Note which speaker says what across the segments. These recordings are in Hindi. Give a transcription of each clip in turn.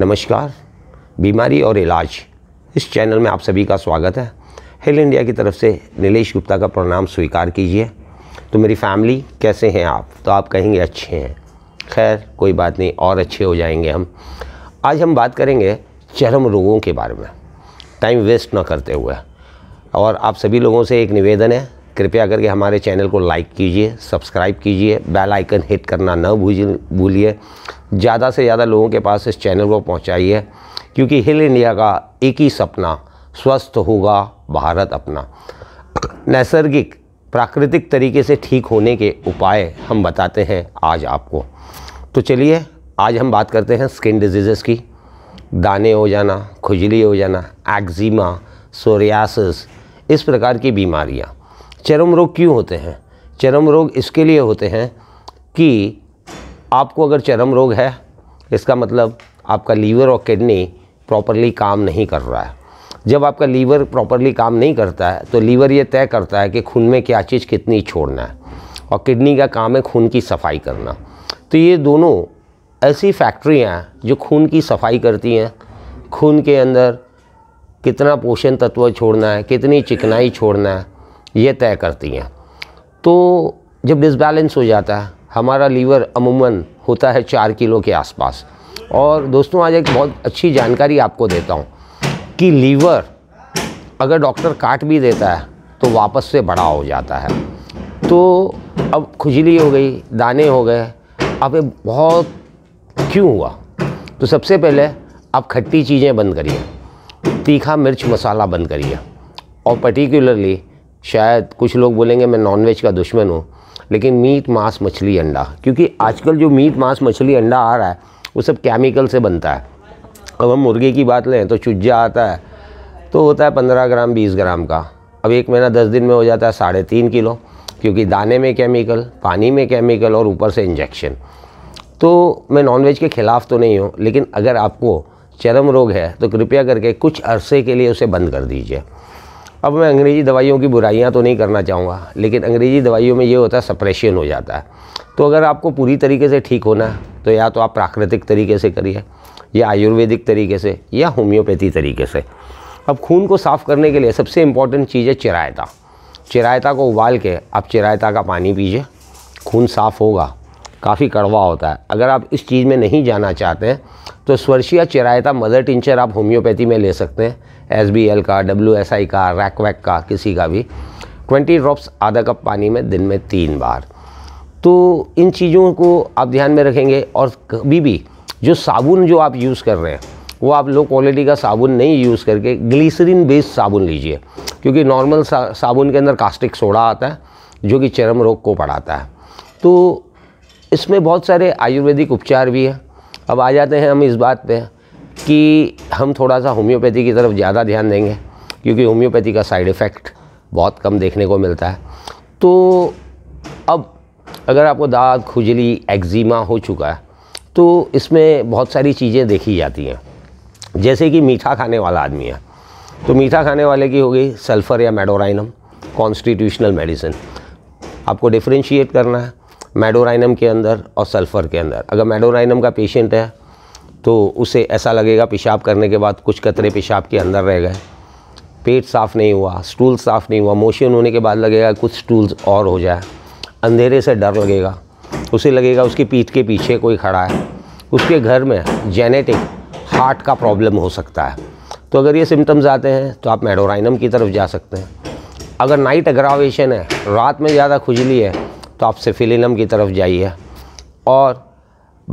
Speaker 1: नमस्कार बीमारी और इलाज इस चैनल में आप सभी का स्वागत है हेल इंडिया की तरफ से नीलेश गुप्ता का प्रणाम स्वीकार कीजिए तो मेरी फैमिली कैसे हैं आप तो आप कहेंगे अच्छे हैं खैर कोई बात नहीं और अच्छे हो जाएंगे हम आज हम बात करेंगे चरम रोगों के बारे में टाइम वेस्ट ना करते हुए और आप सभी लोगों से एक निवेदन है कृपया करके हमारे चैनल को लाइक कीजिए सब्सक्राइब कीजिए बेल आइकन हिट करना न भूलिए ज़्यादा से ज़्यादा लोगों के पास इस चैनल को पहुँचाइए क्योंकि हिल इंडिया का एक ही सपना स्वस्थ होगा भारत अपना नैसर्गिक प्राकृतिक तरीके से ठीक होने के उपाय हम बताते हैं आज आपको तो चलिए आज हम बात करते हैं स्किन डिजीज़ की दाने हो जाना खुजली हो जाना एक्जिमा सोरियासिस इस प्रकार की बीमारियां चरम रोग क्यों होते हैं चरम रोग इसके लिए होते हैं कि आपको अगर चरम रोग है इसका मतलब आपका लीवर और किडनी प्रॉपरली काम नहीं कर रहा है जब आपका लीवर प्रॉपरली काम नहीं करता है तो लीवर ये तय करता है कि खून में क्या चीज़ कितनी छोड़ना है और किडनी का काम है खून की सफाई करना तो ये दोनों ऐसी फैक्ट्रियाँ जो खून की सफाई करती हैं खून के अंदर कितना पोषण तत्व छोड़ना है कितनी चिकनाई छोड़ना है ये तय करती हैं तो जब डिसबैलेंस हो जाता है हमारा लीवर अमूमन होता है चार किलो के आसपास और दोस्तों आज एक बहुत अच्छी जानकारी आपको देता हूँ कि लीवर अगर डॉक्टर काट भी देता है तो वापस से बड़ा हो जाता है तो अब खुजली हो गई दाने हो गए अब ये बहुत क्यों हुआ तो सबसे पहले आप खट्टी चीज़ें बंद करिए तीखा मिर्च मसाला बंद करिए और पर्टिकुलरली शायद कुछ लोग बोलेंगे मैं नॉनवेज का दुश्मन हूँ लेकिन मीट मांस मछली अंडा क्योंकि आजकल जो मीट मांस मछली अंडा आ रहा है वो सब केमिकल से बनता है अब हम मुर्गे की बात लें तो चुज्जा आता है तो होता है पंद्रह ग्राम बीस ग्राम का अब एक महीना दस दिन में हो जाता है साढ़े तीन किलो क्योंकि दाने में केमिकल पानी में केमिकल और ऊपर से इंजेक्शन तो मैं नॉनवेज के ख़िलाफ़ तो नहीं हूँ लेकिन अगर आपको चरम रोग है तो कृपया करके कुछ अरसे के लिए उसे बंद कर दीजिए अब मैं अंग्रेज़ी दवाइयों की बुराइयाँ तो नहीं करना चाहूँगा लेकिन अंग्रेज़ी दवाइयों में ये होता है सप्रेशन हो जाता है तो अगर आपको पूरी तरीके से ठीक होना है तो या तो आप प्राकृतिक तरीके से करिए या आयुर्वेदिक तरीके से या होम्योपैथी तरीके से अब खून को साफ़ करने के लिए सबसे इम्पॉर्टेंट चीज़ है चिरायता चिरायता को उबाल के आप चिरायता का पानी पीजिए खून साफ़ होगा काफ़ी कड़वा होता है अगर आप इस चीज़ में नहीं जाना चाहते हैं तो स्वर्शिया चिरायता मदर टिंचर आप होम्योपैथी में ले सकते हैं एस बी एल का डब्ल्यू एस आई का रैकवैक का किसी का भी ट्वेंटी ड्रॉप्स आधा कप पानी में दिन में तीन बार तो इन चीज़ों को आप ध्यान में रखेंगे और कभी भी जो साबुन जो आप यूज़ कर रहे हैं वो आप लो क्वालिटी का साबुन नहीं यूज़ करके ग्लीसरीन बेस्ड साबुन लीजिए क्योंकि नॉर्मल साबुन के अंदर कास्टिक सोडा आता है जो कि चरम रोग को बढ़ाता है तो इसमें बहुत सारे आयुर्वेदिक उपचार भी हैं अब आ जाते हैं हम इस बात पे कि हम थोड़ा सा होम्योपैथी की तरफ ज़्यादा ध्यान देंगे क्योंकि होम्योपैथी का साइड इफ़ेक्ट बहुत कम देखने को मिलता है तो अब अगर आपको दाग खुजली एक्जिमा हो चुका है तो इसमें बहुत सारी चीज़ें देखी जाती हैं जैसे कि मीठा खाने वाला आदमी है तो मीठा खाने वाले की हो गई सल्फ़र या मेडोराइनम कॉन्स्टिट्यूशनल मेडिसिन आपको डिफ्रेंशिएट करना है मेडोराइनम के अंदर और सल्फ़र के अंदर अगर मेडोराइनम का पेशेंट है तो उसे ऐसा लगेगा पेशाब करने के बाद कुछ कतरे पेशाब के अंदर रह गए पेट साफ़ नहीं हुआ स्टूल साफ़ नहीं हुआ मोशन होने के बाद लगेगा कुछ स्टूल्स और हो जाए अंधेरे से डर लगेगा उसे लगेगा उसकी पीठ के पीछे कोई खड़ा है उसके घर में जेनेटिक हार्ट का प्रॉब्लम हो सकता है तो अगर ये सिम्टम्स आते हैं तो आप मेडोराइनम की तरफ जा सकते हैं अगर नाइट अग्रावेशन है रात में ज़्यादा खुजली है तो आप सेफिलिनम की तरफ जाइए और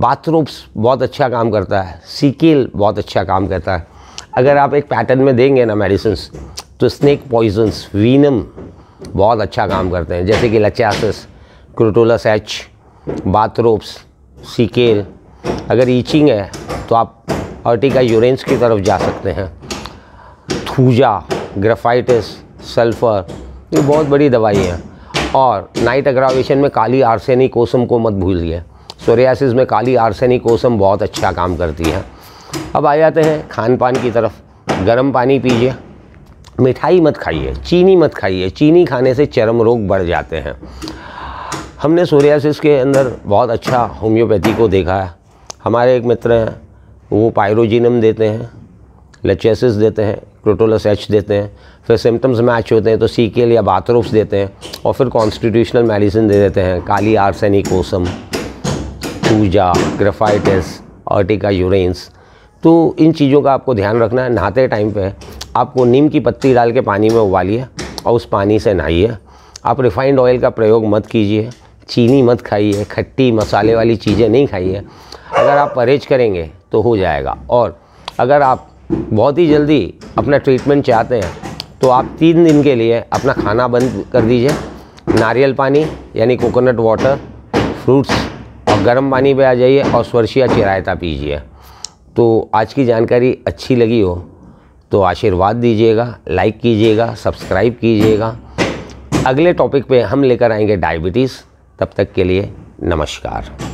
Speaker 1: बाथरूप्स बहुत अच्छा काम करता है सीकेल बहुत अच्छा काम करता है अगर आप एक पैटर्न में देंगे ना मेडिसिन तो स्नेक पॉइजन्स वीनम बहुत अच्छा काम करते हैं जैसे कि लचासिस क्रोटोलस एच बाथरोप्स सीकेल अगर ईचिंग है तो आप अर्टिका यूरेंस की तरफ जा सकते हैं थूजा ग्रेफाइटिस सल्फ़र ये बहुत बड़ी दवाई है और नाइट अग्रावेशन में काली आर्सेनिक कोसम को मत भूलिए सोरियासिस में काली आर्सेनिक कोसम बहुत अच्छा काम करती है अब आ जाते हैं खान पान की तरफ गर्म पानी पीजिए मिठाई मत खाइए चीनी मत खाइए चीनी खाने से चरम रोग बढ़ जाते हैं हमने सोरियासिस के अंदर बहुत अच्छा होम्योपैथी को देखा है हमारे एक मित्र हैं वो पायरोजिनम देते हैं लचेसिस देते हैं प्रोटोलस एच देते हैं फिर सिम्टम्स मैच होते हैं तो सी के या बाथरूम्स देते हैं और फिर कॉन्स्टिट्यूशनल मेडिसिन दे देते हैं काली आर्सेनिक कोसम पूजा ग्रेफाइटिस अर्टिका यूरेंस तो इन चीज़ों का आपको ध्यान रखना है नहाते टाइम पे आपको नीम की पत्ती डाल के पानी में उबालिए और उस पानी से नहाइए आप रिफाइंड ऑयल का प्रयोग मत कीजिए चीनी मत खाइए खट्टी मसाले वाली चीज़ें नहीं खाइए अगर आप परहेज करेंगे तो हो जाएगा और अगर आप बहुत ही जल्दी अपना ट्रीटमेंट चाहते हैं तो आप तीन दिन के लिए अपना खाना बंद कर दीजिए नारियल पानी यानी कोकोनट वाटर फ्रूट्स और गर्म पानी पे आ जाइए और स्वर्शिया चिरायता पीजिए तो आज की जानकारी अच्छी लगी हो तो आशीर्वाद दीजिएगा लाइक कीजिएगा सब्सक्राइब कीजिएगा अगले टॉपिक पे हम लेकर आएंगे डायबिटीज़ तब तक के लिए नमस्कार